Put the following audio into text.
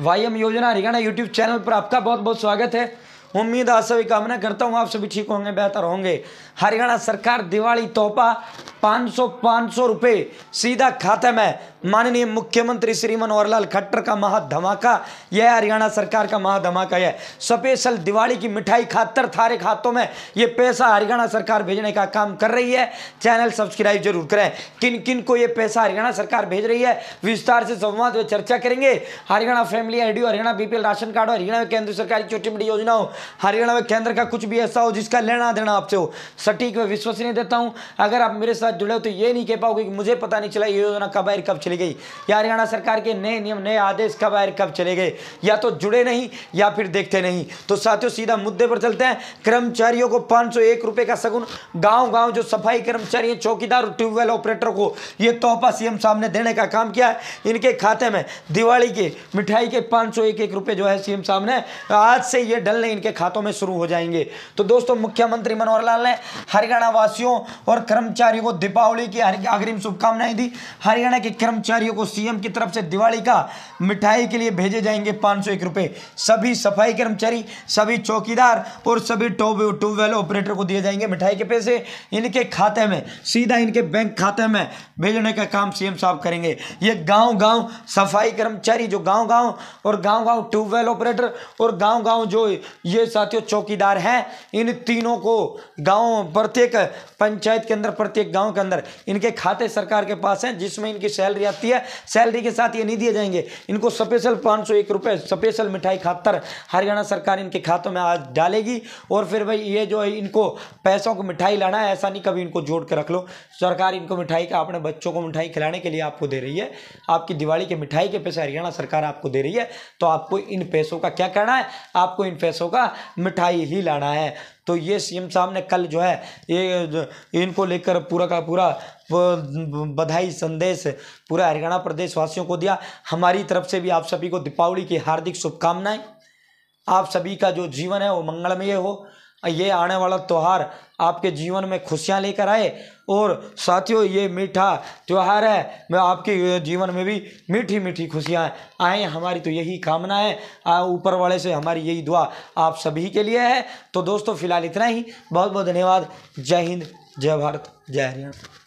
Y M योजना Haryana YouTube channel पर आपका बहुत बहुत स्वागत है उम्मीद आज सभी कामना करता हूँ आप सभी ठीक होंगे बेहतर होंगे हरियाणा सरकार दिवाली तोहफा 500 500 रुपये सीधा खाते में माननीय मुख्यमंत्री श्री मनोहर लाल खट्टर का महा धमाका यह हरियाणा सरकार का महा धमाका है स्पेशल दिवाली की मिठाई खातर थारे खातों में ये पैसा हरियाणा सरकार भेजने का काम कर रही है चैनल सब्सक्राइब जरूर करें किन किन को ये पैसा हरियाणा सरकार भेज रही है विस्तार से संवाद में चर्चा करेंगे Haryana family ID Haryana BPL ration card और हरियाणा केंद्र सरकार की छोटी बड़ी योजनाओं हरियाणा में केंद्र का कुछ भी ऐसा हो जिसका लेना देना आपसे हो सटीक में विश्वास नहीं देता हूँ अगर आप मेरे साथ जुड़े हो तो ये नहीं कह पाओगे कि मुझे पता नहीं चला ये योजना कब आयर कब चली गई या हरियाणा सरकार के नए नियम नए आदेश कब आयर कब चले गए या तो जुड़े नहीं या फिर देखते नहीं तो साथियों सीधा मुद्दे पर चलते हैं कर्मचारियों को पाँच रुपए का सगुन गाँव गाँव जो सफाई कर्मचारी हैं चौकीदार ट्यूबवेल ऑपरेटर को ये तोहफा सीएम सामने देने का काम किया है इनके खाते में दिवाली के मिठाई के पाँच एक, एक रुपये जो है सीएम सामने आज से ये डलने इनके खातों में शुरू हो जाएंगे तो दोस्तों मुख्यमंत्री मनोहर लाल ने हरियाणा वासियों और कर्मचारियों को दीपावली की अग्रिम शुभकामनाएं दी हरियाणा के कर्मचारियों को सीएम की तरफ से दिवाली का मिठाई के लिए भेजे जाएंगे पाँच रुपए सभी सफाई कर्मचारी सभी चौकीदार और सभी टोब ट्यूबवेल ऑपरेटर को दिए जाएंगे मिठाई के पैसे इनके खाते में सीधा इनके बैंक खाते में भेजने का काम सीएम साहब करेंगे ये गांव गांव सफाई कर्मचारी जो गांव गांव और गांव गांव ट्यूबवेल ऑपरेटर और गांव गांव जो ये ये साथियों चौकीदार हैं इन तीनों को गांव प्रत्येक पंचायत के अंदर प्रत्येक गांव के अंदर इनके खाते सरकार के पास हैं जिसमें इनकी सैलरी आती है सैलरी के साथ ये नहीं दिए जाएंगे इनको स्पेशल पाँच सौ एक रुपये स्पेशल मिठाई खातर हरियाणा सरकार इनके खातों में आज डालेगी और फिर भाई ये जो है इनको पैसों को मिठाई लाना है ऐसा नहीं कभी इनको जोड़ के रख लो सरकार इनको मिठाई का अपने बच्चों को मिठाई खिलाने के लिए आपको दे रही है आपकी दिवाली के मिठाई के पैसे हरियाणा सरकार आपको दे रही है तो आपको इन पैसों का क्या करना है आपको इन पैसों का मिठाई ही लाना है तो ये सीएम साहब ने कल जो है ये इनको लेकर पूरा का पूरा बधाई संदेश पूरा हरियाणा प्रदेश वासियों को दिया हमारी तरफ से भी आप सभी को दीपावली की हार्दिक शुभकामनाएं आप सभी का जो जीवन है वो मंगलमय हो ये आने वाला त्यौहार आपके जीवन में खुशियाँ लेकर आए और साथियों ये मीठा त्यौहार है मैं आपके जीवन में भी मीठी मीठी खुशियाँ आए हमारी तो यही कामना है ऊपर वाले से हमारी यही दुआ आप सभी के लिए है तो दोस्तों फिलहाल इतना ही बहुत बहुत धन्यवाद जय हिंद जय भारत जय हरियाणा